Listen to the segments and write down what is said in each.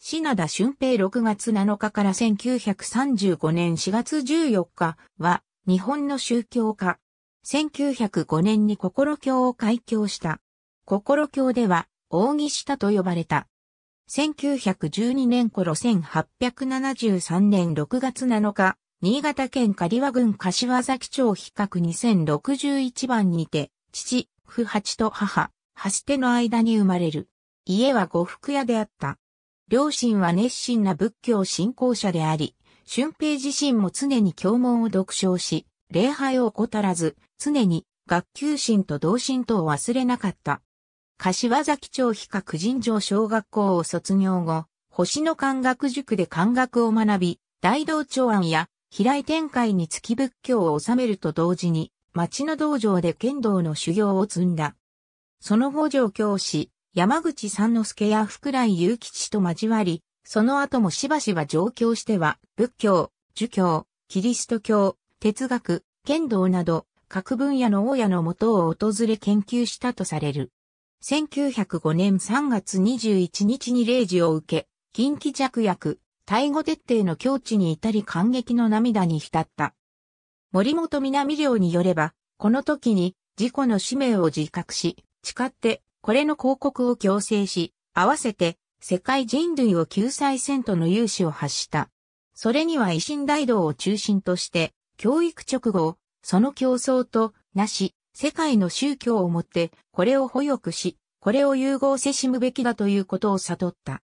品田俊平6月7日から1935年4月14日は日本の宗教家。1905年に心教を開教した。心教では扇下と呼ばれた。1912年頃1873年6月7日、新潟県刈羽郡柏崎町比較2061番にて、父、不八と母、橋手の間に生まれる。家は呉服屋であった。両親は熱心な仏教信仰者であり、春平自身も常に教文を読唱し、礼拝を怠らず、常に学級心と同心とを忘れなかった。柏崎町比較人城小学校を卒業後、星野漢学塾で漢学を学び、大道長安や平井天海に月仏教を収めると同時に、町の道場で剣道の修行を積んだ。その後上京し、山口三之助や福来祐吉と交わり、その後もしばしば上京しては、仏教、儒教、キリスト教、哲学、剣道など、各分野の大家のもとを訪れ研究したとされる。1905年3月21日に0事を受け、近畿弱薬、大イ語徹底の境地に至り感激の涙に浸った。森本南寮によれば、この時に自己の使命を自覚し、誓ってこれの広告を強制し、合わせて世界人類を救済せんとの融資を発した。それには維新大道を中心として、教育直後、その競争と、なし、世界の宗教をもって、これを保育し、これを融合せしむべきだということを悟った。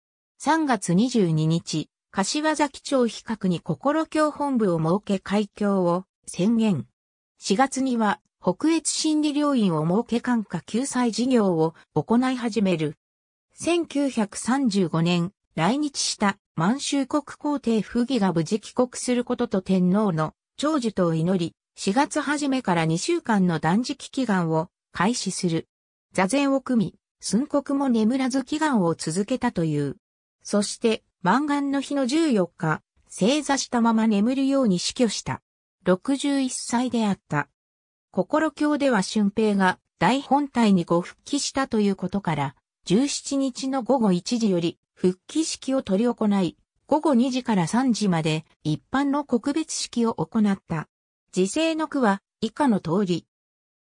3月22日、柏崎町比較に心教本部を設け開教を宣言。4月には北越心理療院を設け感化救済事業を行い始める。1935年、来日した満州国皇帝溥儀が無事帰国することと天皇の長寿と祈り、4月初めから2週間の断食祈願を開始する。座禅を組み、寸刻も眠らず祈願を続けたという。そして、満願の日の14日、正座したまま眠るように死去した。61歳であった。心教では春平が大本体にご復帰したということから、17日の午後1時より復帰式を執り行い、午後2時から3時まで一般の告別式を行った。時世の句は以下の通り。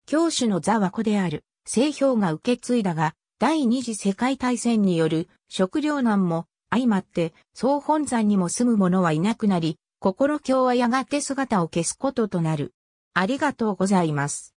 教主の座は子である、製氷が受け継いだが、第二次世界大戦による食糧難も相まって総本山にも住む者はいなくなり、心教はやがて姿を消すこととなる。ありがとうございます。